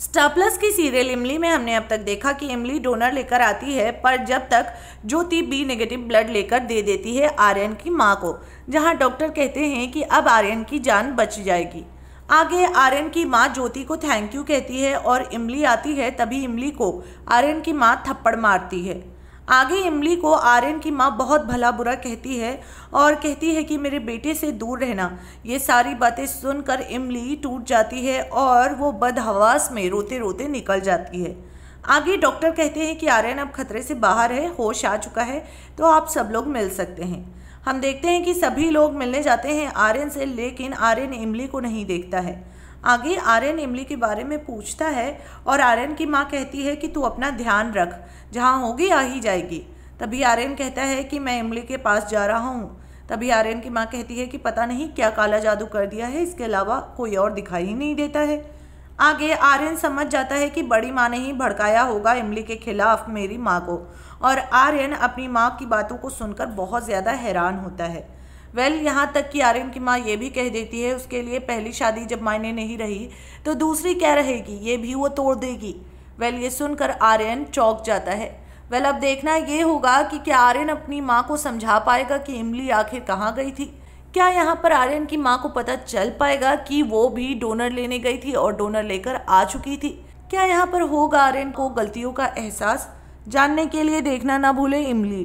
स्टापलस की सीरियल इमली में हमने अब तक देखा कि इमली डोनर लेकर आती है पर जब तक ज्योति बी नेगेटिव ब्लड लेकर दे देती है आर्यन की माँ को जहाँ डॉक्टर कहते हैं कि अब आर्यन की जान बच जाएगी आगे आर्यन की माँ ज्योति को थैंक यू कहती है और इमली आती है तभी इमली को आर्यन की माँ थप्पड़ मारती है आगे इमली को आर्यन की माँ बहुत भला बुरा कहती है और कहती है कि मेरे बेटे से दूर रहना ये सारी बातें सुनकर इमली टूट जाती है और वो बदहवास में रोते रोते निकल जाती है आगे डॉक्टर कहते हैं कि आर्यन अब खतरे से बाहर है होश आ चुका है तो आप सब लोग मिल सकते हैं हम देखते हैं कि सभी लोग मिलने जाते हैं आर्यन से लेकिन आर्यन इमली को नहीं देखता है आगे आर्यन इमली के बारे में पूछता है और आर्यन की माँ कहती है कि तू अपना ध्यान रख जहाँ होगी आ ही जाएगी तभी आर्यन कहता है कि मैं इमली के पास जा रहा हूँ तभी आर्यन की माँ कहती है कि पता नहीं क्या काला जादू कर दिया है इसके अलावा कोई और दिखाई ही नहीं देता है आगे आर्यन समझ जाता है कि बड़ी माँ ने ही भड़काया होगा इमली के खिलाफ मेरी माँ को और आर्यन अपनी माँ की बातों को सुनकर बहुत ज़्यादा हैरान होता है वेल well, यहाँ तक कि आर्यन की माँ ये भी कह देती है उसके लिए पहली शादी जब मायने नहीं रही तो दूसरी क्या रहेगी ये भी वो तोड़ देगी वेल well, ये सुनकर आर्यन चौक जाता है वेल well, अब देखना ये होगा कि क्या आर्यन अपनी माँ को समझा पाएगा कि इमली आखिर कहाँ गई थी क्या यहाँ पर आर्यन की माँ को पता चल पाएगा कि वो भी डोनर लेने गई थी और डोनर लेकर आ चुकी थी क्या यहाँ पर होगा आर्यन को गलतियों का एहसास जानने के लिए देखना ना भूले इमली